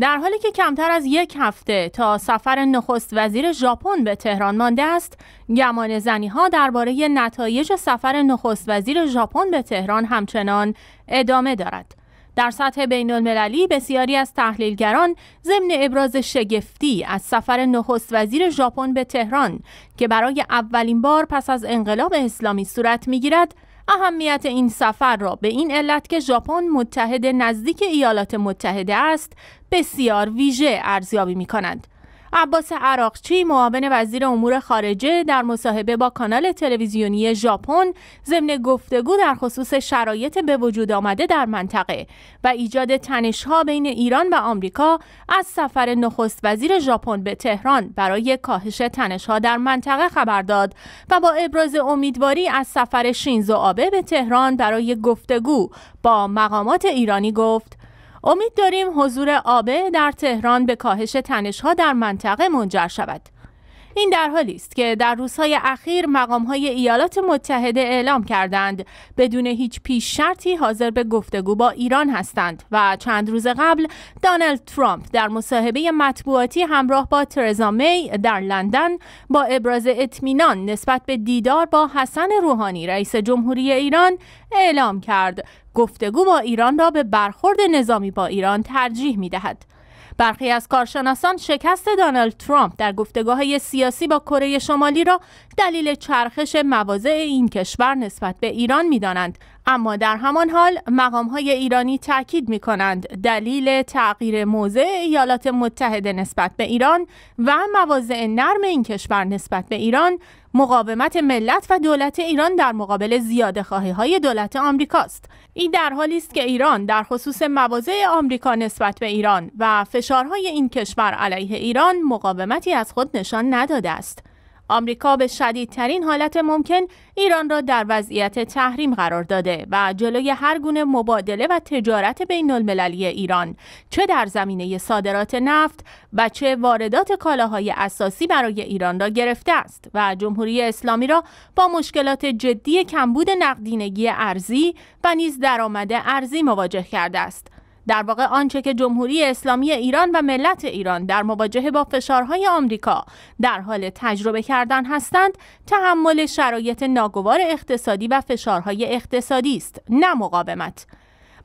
در حالی که کمتر از یک هفته تا سفر نخست وزیر ژاپن به تهران مانده است، گمان زنی ها درباره نتایج سفر نخست وزیر ژاپن به تهران همچنان ادامه دارد. در سطح بین المللی بسیاری از تحلیلگران ضمن ابراز شگفتی از سفر نخست وزیر ژاپن به تهران که برای اولین بار پس از انقلاب اسلامی صورت میگیرد اهمیت این سفر را به این علت که ژاپن متحد نزدیک ایالات متحده است بسیار ویژه ارزیابی می کنند. عباس عراقچی معاون وزیر امور خارجه در مصاحبه با کانال تلویزیونی ژاپن ضمن گفتگو در خصوص شرایط به وجود آمده در منطقه و ایجاد تنشها بین ایران و آمریکا از سفر نخست وزیر ژاپن به تهران برای کاهش تنشها در منطقه خبر داد و با ابراز امیدواری از سفر شینزو آبه به تهران برای گفتگو با مقامات ایرانی گفت امید داریم حضور آبه در تهران به کاهش تنشها در منطقه منجر شود. این در حالی است که در روزهای اخیر های ایالات متحده اعلام کردند بدون هیچ پیش شرطی حاضر به گفتگو با ایران هستند و چند روز قبل دانالد ترامپ در مصاحبه مطبوعاتی همراه با ترزا می در لندن با ابراز اطمینان نسبت به دیدار با حسن روحانی رئیس جمهوری ایران اعلام کرد گفتگو با ایران را به برخورد نظامی با ایران ترجیح می دهد. برخی از کارشناسان شکست دانالد ترامپ در گفتگاه سیاسی با کره شمالی را دلیل چرخش مواضع این کشور نسبت به ایران میدانند اما در همان حال مقام های ایرانی تاکید می کنند دلیل تغییر موضع ایالات متحده نسبت به ایران و مواضع نرم این کشور نسبت به ایران مقاومت ملت و دولت ایران در مقابل زیاده خواهی های دولت آمریکاست. این در حالی است که ایران در خصوص مواضع آمریکا نسبت به ایران و فشارهای این کشور علیه ایران مقاومتی از خود نشان نداده است. آمریکا به شدیدترین حالت ممکن ایران را در وضعیت تحریم قرار داده و جلوی هر گونه مبادله و تجارت بین المللی ایران چه در زمینه صادرات نفت و چه واردات کالاهای اساسی برای ایران را گرفته است و جمهوری اسلامی را با مشکلات جدی کمبود نقدینگی ارزی و نیز درآمد ارزی مواجه کرده است در واقع آنچه که جمهوری اسلامی ایران و ملت ایران در مواجهه با فشارهای آمریکا در حال تجربه کردن هستند تحمل شرایط ناگوار اقتصادی و فشارهای اقتصادی است نه مقاومت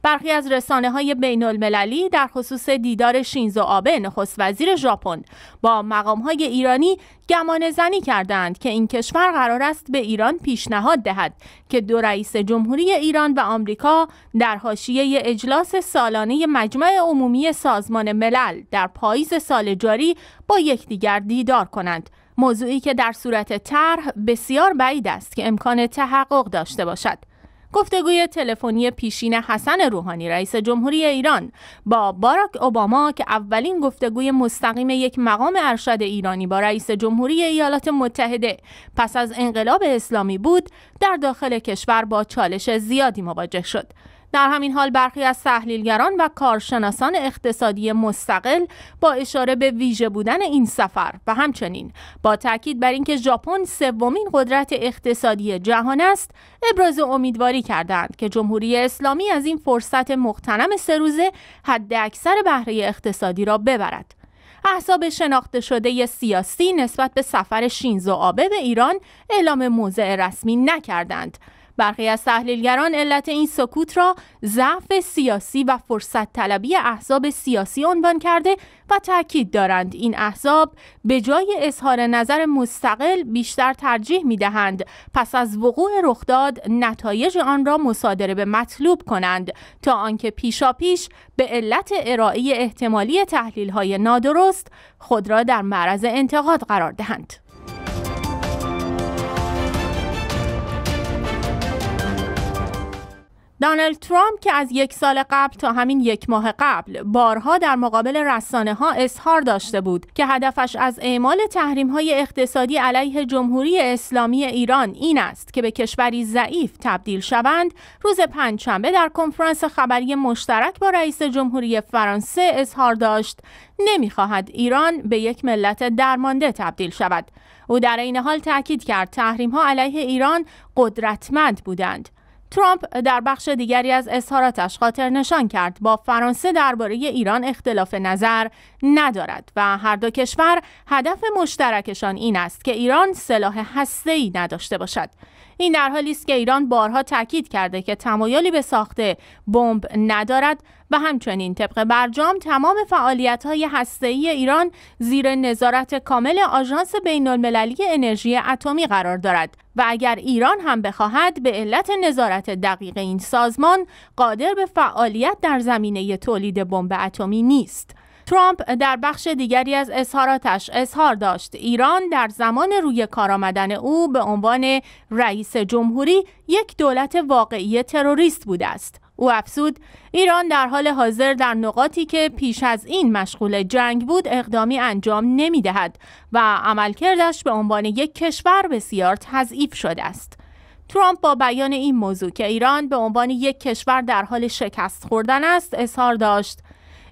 برخی از رسانه های بین المللی در خصوص دیدار شینزو آبه نخست وزیر ژاپن با مقام های ایرانی گمان زنی کردند که این کشور قرار است به ایران پیشنهاد دهد که دو رئیس جمهوری ایران و آمریکا در حاشیه اجلاس سالانه مجمع عمومی سازمان ملل در پاییز سال جاری با یکدیگر دیدار کنند موضوعی که در صورت طرح بسیار بعید است که امکان تحقق داشته باشد گفتگوی تلفنی پیشین حسن روحانی رئیس جمهوری ایران با باراک اوباما که اولین گفتگوی مستقیم یک مقام ارشد ایرانی با رئیس جمهوری ایالات متحده پس از انقلاب اسلامی بود در داخل کشور با چالش زیادی مواجه شد در همین حال برخی از تحلیلگران و کارشناسان اقتصادی مستقل با اشاره به ویژه بودن این سفر و همچنین با تاکید بر اینکه ژاپن سومین قدرت اقتصادی جهان است ابراز امیدواری کردند که جمهوری اسلامی از این فرصت مختنم سه روزه حد اکثر بهره اقتصادی را ببرد احزاب شناخته شده سیاسی نسبت به سفر شینزو آبه به ایران اعلام موضع رسمی نکردند برخی از تحلیلگران علت این سکوت را ضعف سیاسی و فرصت طلبی احزاب سیاسی عنوان کرده و تاکید دارند این احزاب به جای اظهار نظر مستقل بیشتر ترجیح می دهند پس از وقوع رخداد نتایج آن را مصادره به مطلوب کنند تا آنکه پیشاپیش به علت ارائه احتمالی تحلیل های نادرست خود را در معرض انتقاد قرار دهند. دانالد ترامپ که از یک سال قبل تا همین یک ماه قبل بارها در مقابل رسانه ها اظهار داشته بود که هدفش از اعمال تحریم های اقتصادی علیه جمهوری اسلامی ایران این است که به کشوری ضعیف تبدیل شوند روز پنجشنبه در کنفرانس خبری مشترک با رئیس جمهوری فرانسه اظهار داشت نمیخواهد ایران به یک ملت درمانده تبدیل شود او در این حال تاکید کرد تحریم ها علیه ایران قدرتمند بودند ترامپ در بخش دیگری از اظهاراتش خاطر نشان کرد با فرانسه درباره ایران اختلاف نظر ندارد و هر دو کشور هدف مشترکشان این است که ایران سلاح هسته‌ای نداشته باشد. این در حالی است که ایران بارها تاکید کرده که تمایلی به ساخت بمب ندارد و همچنین طبق برجام تمام فعالیت های ای ایران زیر نظارت کامل آژانس المللی انرژی اتمی قرار دارد و اگر ایران هم بخواهد به علت نظارت دقیق این سازمان قادر به فعالیت در زمینه تولید بمب اتمی نیست ترامپ در بخش دیگری از اظهاراتش اظهار داشت ایران در زمان روی کار آمدن او به عنوان رئیس جمهوری یک دولت واقعی تروریست بوده است او افزود ایران در حال حاضر در نقاطی که پیش از این مشغول جنگ بود اقدامی انجام نمی دهد و عملکردش به عنوان یک کشور بسیار تضعیف شده است. ترامپ با بیان این موضوع که ایران به عنوان یک کشور در حال شکست خوردن است اظهار داشت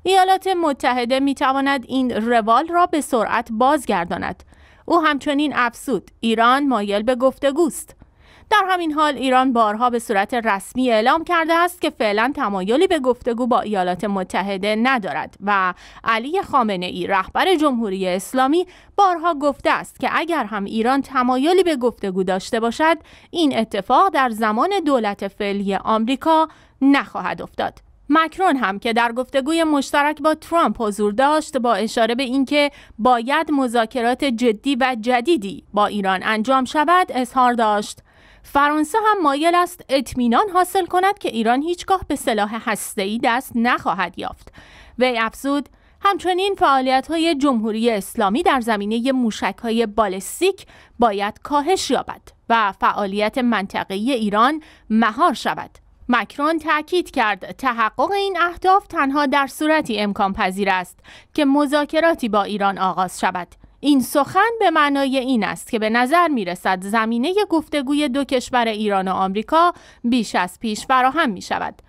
ایالات متحده می تواند این روال را به سرعت بازگرداند. او همچنین افسود ایران مایل به گفتگوست. در همین حال ایران بارها به صورت رسمی اعلام کرده است که فعلا تمایلی به گفتگو با ایالات متحده ندارد و علی خامنه ای رهبر جمهوری اسلامی بارها گفته است که اگر هم ایران تمایلی به گفتگو داشته باشد این اتفاق در زمان دولت فعلی آمریکا نخواهد افتاد مکرون هم که در گفتگوی مشترک با ترامپ حضور داشت با اشاره به اینکه باید مذاکرات جدی و جدیدی با ایران انجام شود اظهار داشت فرانسه هم مایل است اطمینان حاصل کند که ایران هیچگاه به سلاح هسته‌ای دست نخواهد یافت وی افزود همچنین فعالیت های جمهوری اسلامی در زمینه موشک های بالستیک باید کاهش یابد و فعالیت منطقی ایران مهار شود مکرون تاکید کرد تحقق این اهداف تنها در صورتی امکان پذیر است که مذاکراتی با ایران آغاز شود این سخن به معنای این است که به نظر می رسد زمینه گفتگوی دو کشور ایران و آمریکا بیش از پیش فراهم می شود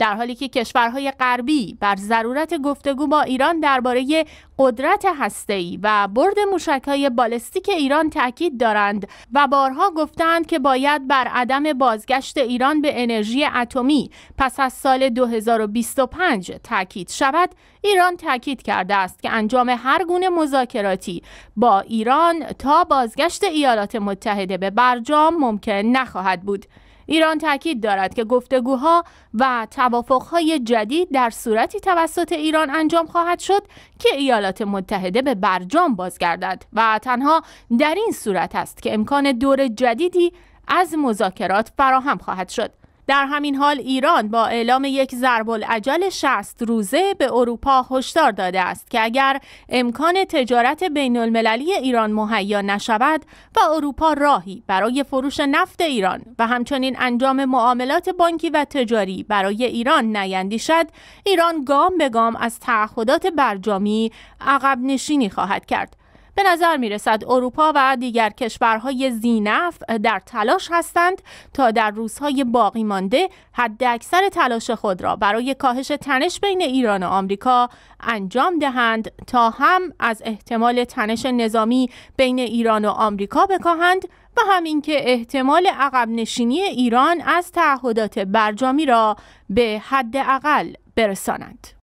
در حالی که کشورهای غربی بر ضرورت گفتگو با ایران درباره قدرت هسته‌ای و برد موشک‌های بالستیک ایران تاکید دارند و بارها گفتند که باید بر عدم بازگشت ایران به انرژی اتمی پس از سال 2025 تاکید شود ایران تاکید کرده است که انجام هر گونه مذاکراتی با ایران تا بازگشت ایالات متحده به برجام ممکن نخواهد بود ایران تاکید دارد که گفتگوها و توافقهای جدید در صورتی توسط ایران انجام خواهد شد که ایالات متحده به برجام بازگردد و تنها در این صورت است که امکان دور جدیدی از مذاکرات فراهم خواهد شد در همین حال ایران با اعلام یک ضرب العجل 60 روزه به اروپا هشدار داده است که اگر امکان تجارت بین المللی ایران مهیا نشود و اروپا راهی برای فروش نفت ایران و همچنین انجام معاملات بانکی و تجاری برای ایران نیندیشد ایران گام به گام از تعهدات برجامی عقب نشینی خواهد کرد به نظر می رسد اروپا و دیگر کشورهای زینف در تلاش هستند تا در روزهای باقی مانده حد اکثر تلاش خود را برای کاهش تنش بین ایران و آمریکا انجام دهند تا هم از احتمال تنش نظامی بین ایران و آمریکا بکاهند و هم اینکه احتمال عقب نشینی ایران از تعهدات برجامی را به حد اقل برسانند.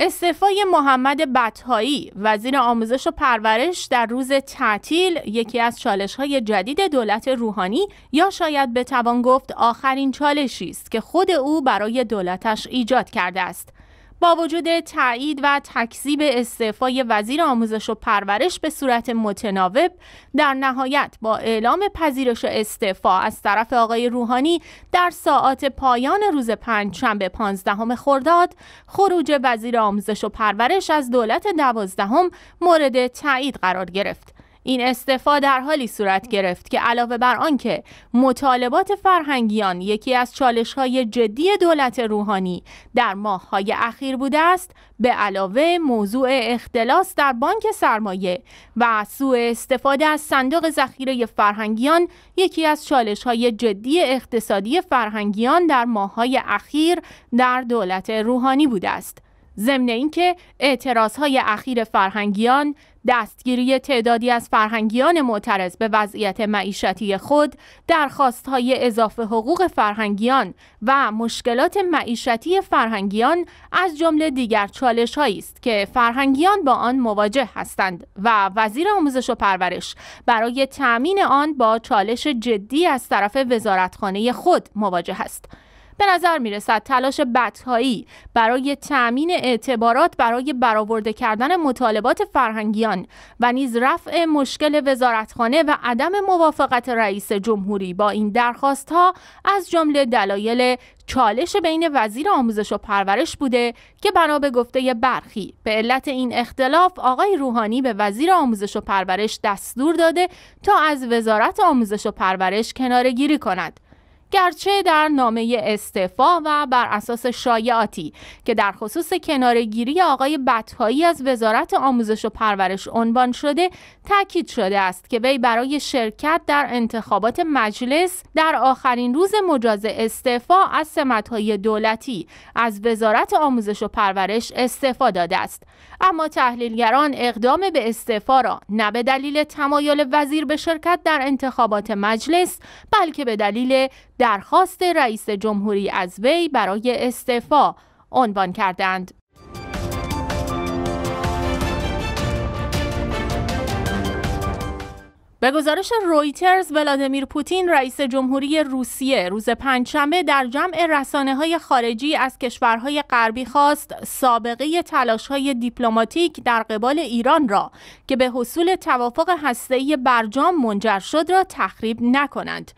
استعفای محمد بطهایی وزیر آموزش و پرورش در روز تعطیل یکی از چالش های جدید دولت روحانی یا شاید بتوان گفت آخرین چالشی است که خود او برای دولتش ایجاد کرده است با وجود تایید و تکذیب استعفای وزیر آموزش و پرورش به صورت متناوب در نهایت با اعلام پذیرش استعفا از طرف آقای روحانی در ساعات پایان روز پنجشنبه 15 خرداد خروج وزیر آموزش و پرورش از دولت دوازدهم مورد تایید قرار گرفت این استعفا در حالی صورت گرفت که علاوه بر آنکه مطالبات فرهنگیان یکی از چالش های جدی دولت روحانی در ماه های اخیر بوده است به علاوه موضوع اختلاس در بانک سرمایه و سوء استفاده از صندوق ذخیره فرهنگیان یکی از چالش های جدی اقتصادی فرهنگیان در ماه های اخیر در دولت روحانی بوده است ضمن اینکه اعتراضهای اخیر فرهنگیان دستگیری تعدادی از فرهنگیان معترض به وضعیت معیشتی خود درخواستهای اضافه حقوق فرهنگیان و مشکلات معیشتی فرهنگیان از جمله دیگر چالش است که فرهنگیان با آن مواجه هستند و وزیر آموزش و پرورش برای تأمین آن با چالش جدی از طرف وزارتخانه خود مواجه است به نظر میرسد تلاش بدهایی برای تأمین اعتبارات برای برآورده کردن مطالبات فرهنگیان و نیز رفع مشکل وزارتخانه و عدم موافقت رئیس جمهوری با این درخواست ها از جمله دلایل چالش بین وزیر آموزش و پرورش بوده که بنا به گفته برخی به علت این اختلاف آقای روحانی به وزیر آموزش و پرورش دستور داده تا از وزارت آموزش و پرورش گیری کند گرچه در نامه استعفا و بر اساس شایعاتی که در خصوص کنارگیری آقای بتهایی از وزارت آموزش و پرورش عنوان شده تاکید شده است که وی برای شرکت در انتخابات مجلس در آخرین روز مجاز استعفا از سمتهای دولتی از وزارت آموزش و پرورش استعفا داده است اما تحلیلگران اقدام به استعفا را نه به دلیل تمایل وزیر به شرکت در انتخابات مجلس بلکه به دلیل درخواست رئیس جمهوری از وی برای استعفا عنوان کردند. به گزارش رویترز ولادیمیر پوتین رئیس جمهوری روسیه روز پنجشنبه در جمع رسانه های خارجی از کشورهای غربی خواست سابقه تلاش های دیپلماتیک در قبال ایران را که به حصول توافق هسته‌ای برجام منجر شد را تخریب نکنند.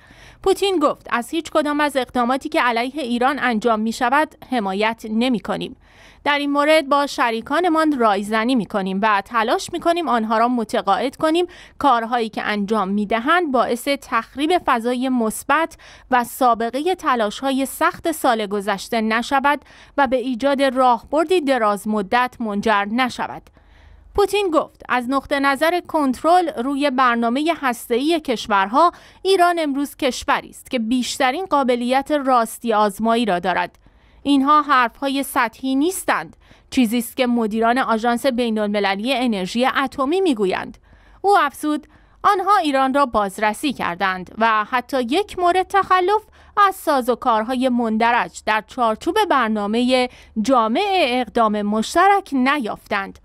پوتین گفت از هیچ کدام از اقداماتی که علیه ایران انجام می شود حمایت نمی کنیم. در این مورد با شریکانمان رایزنی می کنیم و تلاش می کنیم آنها را متقاعد کنیم کارهایی که انجام می دهند باعث تخریب فضای مثبت و سابقه تلاش های سخت سال گذشته نشود و به ایجاد راهبردی دراز مدت منجر نشود. پوتین گفت از نقطه نظر کنترل روی برنامه هسته‌ای کشورها ایران امروز کشوری است که بیشترین قابلیت راستی آزمایی را دارد اینها حرفهای سطحی نیستند چیزی است که مدیران آژانس بین‌المللی انرژی اتمی میگویند او افزود آنها ایران را بازرسی کردند و حتی یک مورد تخلف از ساز کارهای مندرج در چارچوب برنامه جامع اقدام مشترک نیافتند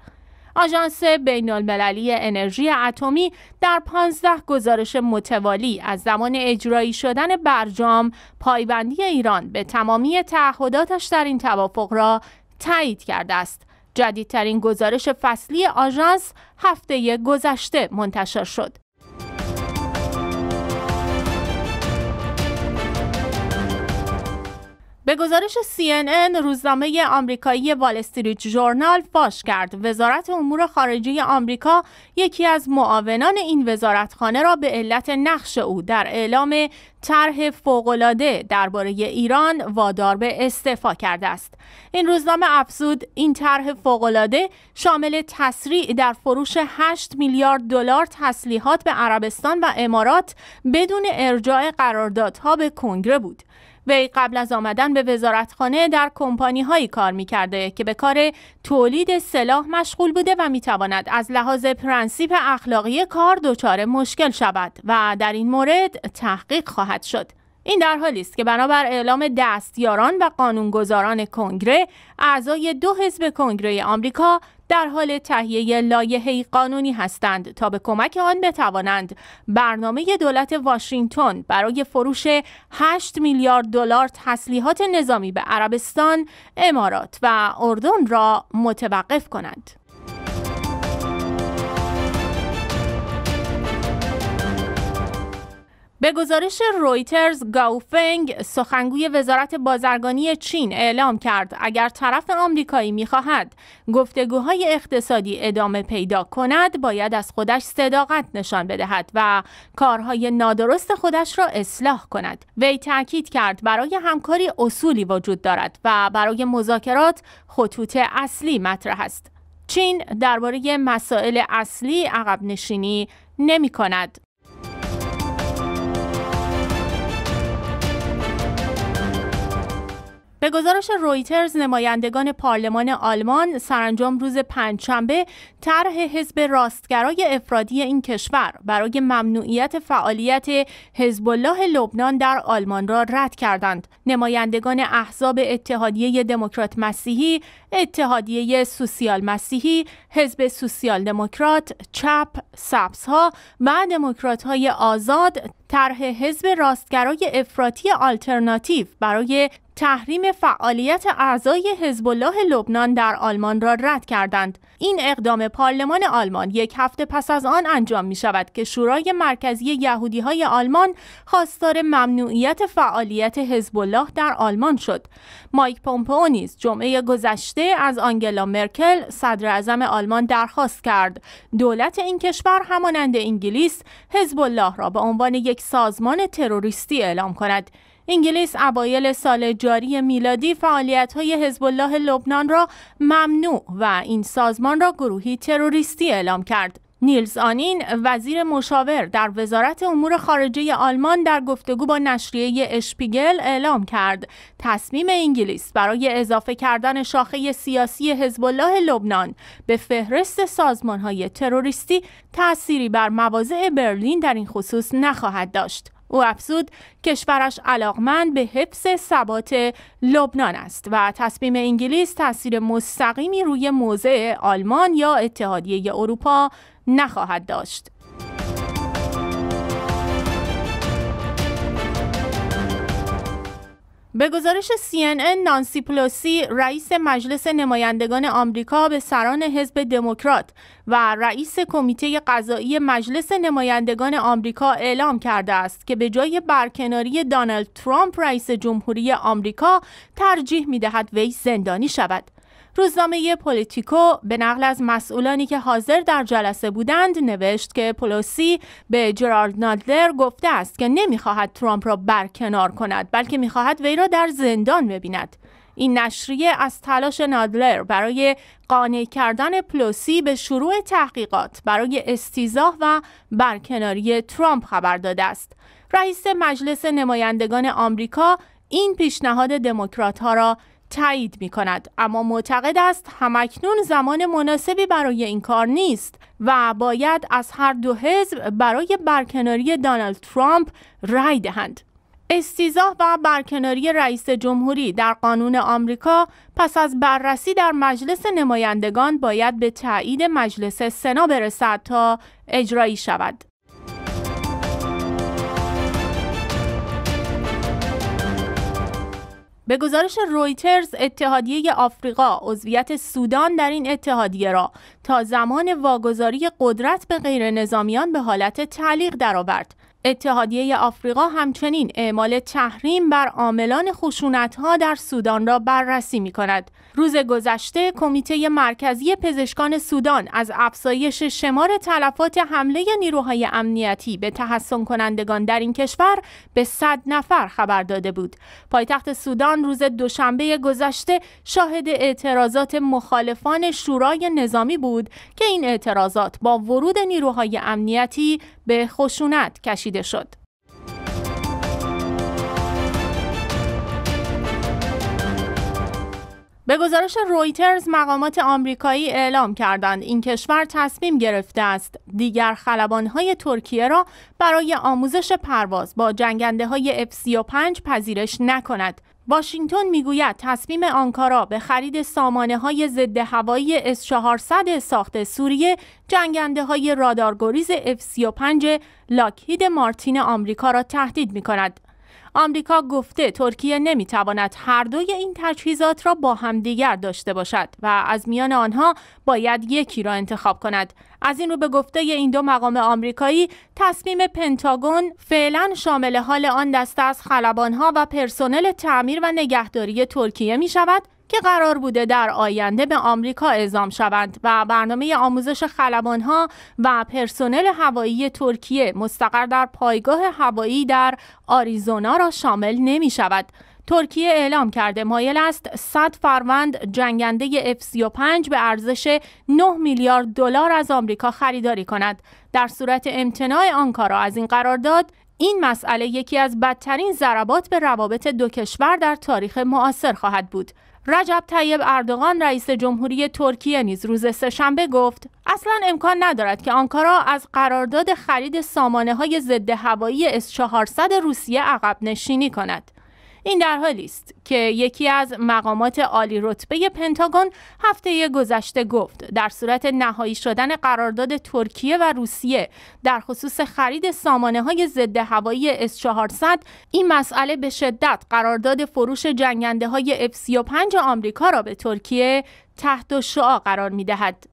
آژانس بینالمللی انرژی اتمی در 15 گزارش متوالی از زمان اجرایی شدن برجام پایبندی ایران به تمامی تعهداتش در این توافق را تایید کرده است. جدیدترین گزارش فصلی آژانس هفته گذشته منتشر شد. گزارش CNN روزنامه آمریکایی وال استریت ژورنال فاش کرد وزارت امور خارجه آمریکا یکی از معاونان این وزارتخانه را به علت نقش او در اعلام طرح فوقالعاده درباره ایران وادار به استعفا کرده است این روزنامه افزود این طرح فوقالعاده شامل تسریع در فروش 8 میلیارد دلار تسلیحات به عربستان و امارات بدون ارجاع قراردادها به کنگره بود وی قبل از آمدن به وزارتخانه در کمپانی هایی کار می کرده که به کار تولید سلاح مشغول بوده و می تواند از لحاظ پرنسیپ اخلاقی کار دچار مشکل شود و در این مورد تحقیق خواهد شد. این در حالی است که بنابر اعلام دستیاران و قانونگذاران کنگره اعضای دو حزب کنگره آمریکا در حال تهیه لایحه قانونی هستند تا به کمک آن بتوانند برنامه دولت واشنگتن برای فروش 8 میلیارد دلار تسلیحات نظامی به عربستان، امارات و اردن را متوقف کنند. به گزارش رویترز گاوفنگ سخنگوی وزارت بازرگانی چین اعلام کرد اگر طرف آمریکایی میخواهد گفتگوهای اقتصادی ادامه پیدا کند باید از خودش صداقت نشان بدهد و کارهای نادرست خودش را اصلاح کند وی تاکید کرد برای همکاری اصولی وجود دارد و برای مذاکرات خطوط اصلی مطرح است چین درباره مسائل اصلی عقب نشینی نمی کند به گزارش رویترز نمایندگان پارلمان آلمان سرانجام روز پنجشنبه طرح حزب راستگرای افرادی این کشور برای ممنوعیت فعالیت حزب الله لبنان در آلمان را رد کردند. نمایندگان احزاب اتحادیه دموکرات مسیحی، اتحادیه سوسیال مسیحی، حزب سوسیال دموکرات، چپ، سبزها و دموکرات های آزاد طرح حزب راستگرای افراطی آلترناتیو برای تحریم فعالیت اعضای حزب الله لبنان در آلمان را رد کردند. این اقدام پارلمان آلمان یک هفته پس از آن انجام می شود که شورای مرکزی یهودی های آلمان خواستار ممنوعیت فعالیت حزب الله در آلمان شد. مایک پومپئو نیز جمعه گذشته از آنگلا مرکل صدر آلمان درخواست کرد دولت این کشور همانند انگلیس حزب الله را به عنوان یک یک سازمان تروریستی اعلام کند. انگلیس اوایل سال جاری میلادی فعالیت های حزب الله لبنان را ممنوع و این سازمان را گروهی تروریستی اعلام کرد. نیلز آنین وزیر مشاور در وزارت امور خارجه آلمان در گفتگو با نشریه اشپیگل اعلام کرد تصمیم انگلیس برای اضافه کردن شاخه سیاسی حزب الله لبنان به فهرست سازمانهای تروریستی تأثیری بر مواضع برلین در این خصوص نخواهد داشت او افزود کشورش علاقمند به حفظ ثبات لبنان است و تصمیم انگلیس تاثیر مستقیمی روی موضع آلمان یا اتحادیه اروپا نخواهد داشت. به گزارش CNN نانسی پلوسی رئیس مجلس نمایندگان آمریکا به سران حزب دموکرات و رئیس کمیته قضایی مجلس نمایندگان آمریکا اعلام کرده است که به جای برکناری دانالد ترامپ رئیس جمهوری آمریکا ترجیح میدهد وی زندانی شود. روزنامه پلیتیکو به نقل از مسئولانی که حاضر در جلسه بودند نوشت که پلوسی به جرارد نادلر گفته است که نمیخواهد ترامپ را برکنار کند بلکه میخواهد وی را در زندان ببیند این نشریه از تلاش نادلر برای قانع کردن پلوسی به شروع تحقیقات برای استیزاه و برکناری ترامپ خبر داده است. رئیس مجلس نمایندگان آمریکا این پیشنهاد دموکرات ها را تایید می کند اما معتقد است همکنون زمان مناسبی برای این کار نیست و باید از هر دو حزب برای برکناری دانالد ترامپ رای دهند. استیزاه و برکناری رئیس جمهوری در قانون آمریکا پس از بررسی در مجلس نمایندگان باید به تایید مجلس سنا برسد تا اجرایی شود. به گزارش رویترز اتحادیه آفریقا عضویت سودان در این اتحادیه را تا زمان واگذاری قدرت به غیر نظامیان به حالت تعلیق درآورد اتحادیه آفریقا همچنین اعمال تحریم بر عاملان خشونتها در سودان را بررسی می کند. روز گذشته کمیته مرکزی پزشکان سودان از افزایش شمار تلفات حمله نیروهای امنیتی به تحسن کنندگان در این کشور به 100 نفر خبر داده بود. پایتخت سودان روز دوشنبه گذشته شاهد اعتراضات مخالفان شورای نظامی بود که این اعتراضات با ورود نیروهای امنیتی به خشونت کشیده شد. به گزارش رویترز مقامات آمریکایی اعلام کردند این کشور تصمیم گرفته است دیگر خلبانهای ترکیه را برای آموزش پرواز با جنگنده های F-35 پذیرش نکند واشنگتن میگوید تصمیم آنکارا به خرید سامانه های ضد هوایی S400 ساخت سوریه جنگنده های رادارگریز F35 لاکهید مارتین آمریکا را تهدید می کند. آمریکا گفته ترکیه نمیتواند هر دوی این تجهیزات را با همدیگر داشته باشد و از میان آنها باید یکی را انتخاب کند از این رو به گفته این دو مقام آمریکایی تصمیم پنتاگون فعلا شامل حال آن دسته از خلبانها و پرسنل تعمیر و نگهداری ترکیه می شود که قرار بوده در آینده به آمریکا اعزام شوند و برنامه آموزش خلبانها و پرسنل هوایی ترکیه مستقر در پایگاه هوایی در آریزونا را شامل نمی شود. ترکیه اعلام کرده مایل است 100 فروند جنگنده F-35 به ارزش 9 میلیارد دلار از آمریکا خریداری کند. در صورت امتناع آنکارا از این قرارداد، این مسئله یکی از بدترین ضربات به روابط دو کشور در تاریخ معاصر خواهد بود. رجب طیب اردوغان رئیس جمهوری ترکیه نیز روز سهشنبه گفت اصلا امکان ندارد که آنکارا از قرارداد خرید سامانه های ضد هوایی S-400 روسیه عقب نشینی کند. این در حالی است که یکی از مقامات عالی رتبه پنتاگون هفته گذشته گفت در صورت نهایی شدن قرارداد ترکیه و روسیه در خصوص خرید سامانه های ضد هوایی اس 400 این مسئله به شدت قرارداد فروش جنگنده های F35 آمریکا را به ترکیه تحت شعا قرار می دهد.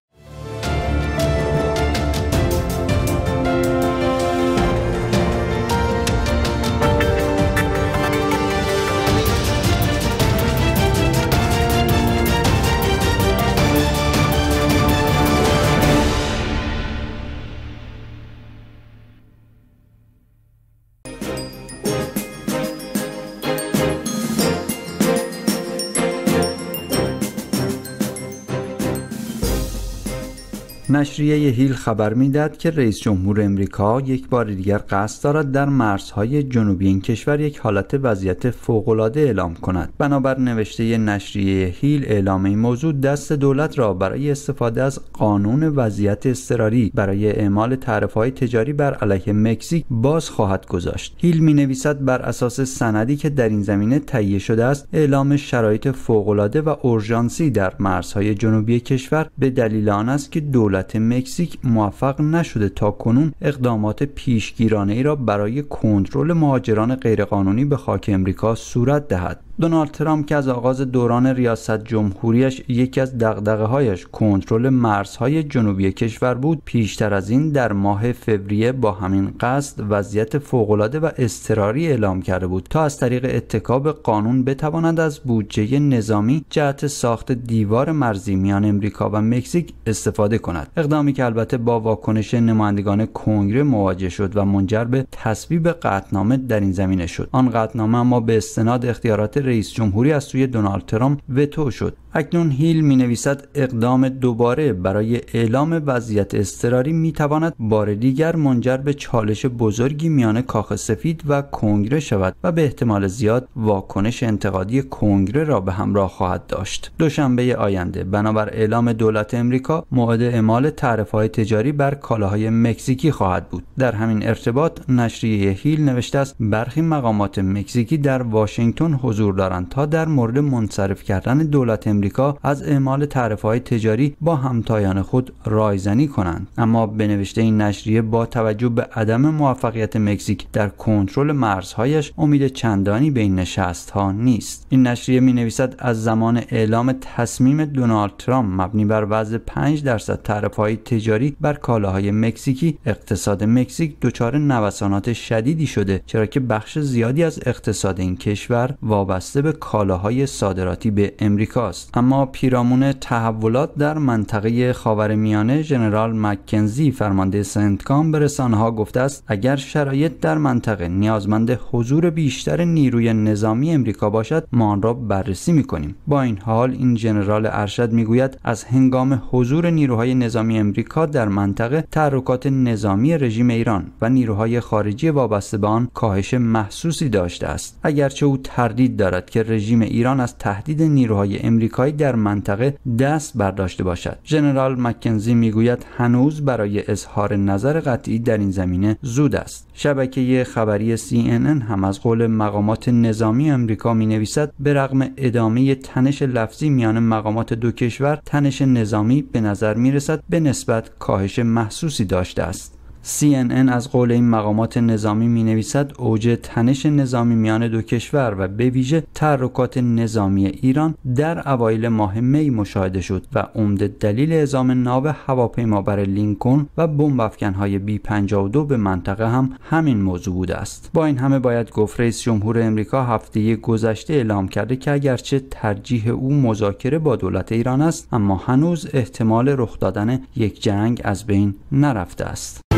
نشریه هیل خبر میدهد که رئیس جمهور امریکا یک بار دیگر قصد دارد در مرزهای جنوبی این کشور یک حالت وضعیت فوقالعاده اعلام کند بنابر نوشته نشریه هیل اعلام این موضوع دست دولت را برای استفاده از قانون وضعیت اضطراری برای اعمال های تجاری بر علیه مکزیک باز خواهد گذاشت هیل می نویسد بر اساس سندی که در این زمینه تهیه شده است اعلام شرایط فوقالعاده و اورژانسی در مرزهای جنوبی کشور به دلیل آن است که دولت دولت مکزیک موفق نشده تا کنون اقدامات پیشگیرانه ای را برای کنترل مهاجران غیرقانونی به خاک امریکا صورت دهد دونالد ترامپ که از آغاز دوران ریاست جمهوریش یکی از دقدقه هایش کنترل مرزهای جنوبی کشور بود پیشتر از این در ماه فوریه با همین قصد وضعیت فوقالعاده و اضطراری اعلام کرده بود تا از طریق اتکاب قانون بتواند از بودجه نظامی جهت ساخت دیوار مرزی میان امریکا و مکزیک استفاده کند اقدامی که البته با واکنش نمایندگان کنگره مواجه شد و منجر به تصویب قطنامه در این زمینه شد آن قطنامه اما به استناد اختیارات رئیس جمهوری از سوی دونالد ترامپ وتو شد اکنون هیل می نویسد اقدام دوباره برای اعلام وضعیت اضطراری می تواند بار دیگر منجر به چالش بزرگی میان کاخ سفید و کنگره شود و به احتمال زیاد واکنش انتقادی کنگره را به همراه خواهد داشت دوشنبه آینده بنابر اعلام دولت امریکا موعد اعمال های تجاری بر کالاهای مکزیکی خواهد بود در همین ارتباط نشریه هیل نوشته است برخی مقامات مکزیکی در واشنگتن حضور دارند تا در مورد منصرف کردن دولت امریکا از اعمال های تجاری با همتایان خود رایزنی کنند اما به نوشته این نشریه با توجه به عدم موفقیت مکزیک در کنترل مرزهایش امید چندانی به این نشست ها نیست این نشریه می نویسد از زمان اعلام تصمیم دونالد ترامپ مبنی بر وضع 5 درصد های تجاری بر کالاهای مکزیکی اقتصاد مکزیک دچار نوسانات شدیدی شده چرا که بخش زیادی از اقتصاد این کشور وابسته به کالاهای صادراتی به امریکاست اما پیرامون تحولات در منطقه خاورمیانه ژنرال مکنزی فرمانده سنتکام به رسانه‌ها گفته است اگر شرایط در منطقه نیازمند حضور بیشتر نیروی نظامی امریکا باشد ما آن را بررسی می‌کنیم با این حال این ژنرال ارشد می‌گوید: از هنگام حضور نیروهای نظامی امریکا در منطقه تحرکات نظامی رژیم ایران و نیروهای خارجی وابسته به آن کاهش محسوسی داشته است اگرچه او تردید دارد که رژیم ایران از تهدید نیروهای امریکایی در منطقه دست برداشته باشد ژنرال مکنزی میگوید هنوز برای اظهار نظر قطعی در این زمینه زود است شبکه خبری CNN هم از قول مقامات نظامی امریکا می نویسد به رغم ادامه تنش لفظی میان مقامات دو کشور تنش نظامی به نظر می رسد به نسبت کاهش محسوسی داشته است CNN از قول این مقامات نظامی می نویسد اوج تنش نظامی میان دو کشور و به ویژه تحرکات نظامی ایران در اوایل ماه می مشاهده شد و عمده دلیل اعزام ناو هواپیما بر لینکن و بمب های بی 52 به منطقه هم همین موضوع بوده است با این همه باید گفت رئیس جمهور امریکا هفته گذشته اعلام کرده که اگرچه ترجیح او مذاکره با دولت ایران است اما هنوز احتمال رخ دادن یک جنگ از بین نرفته است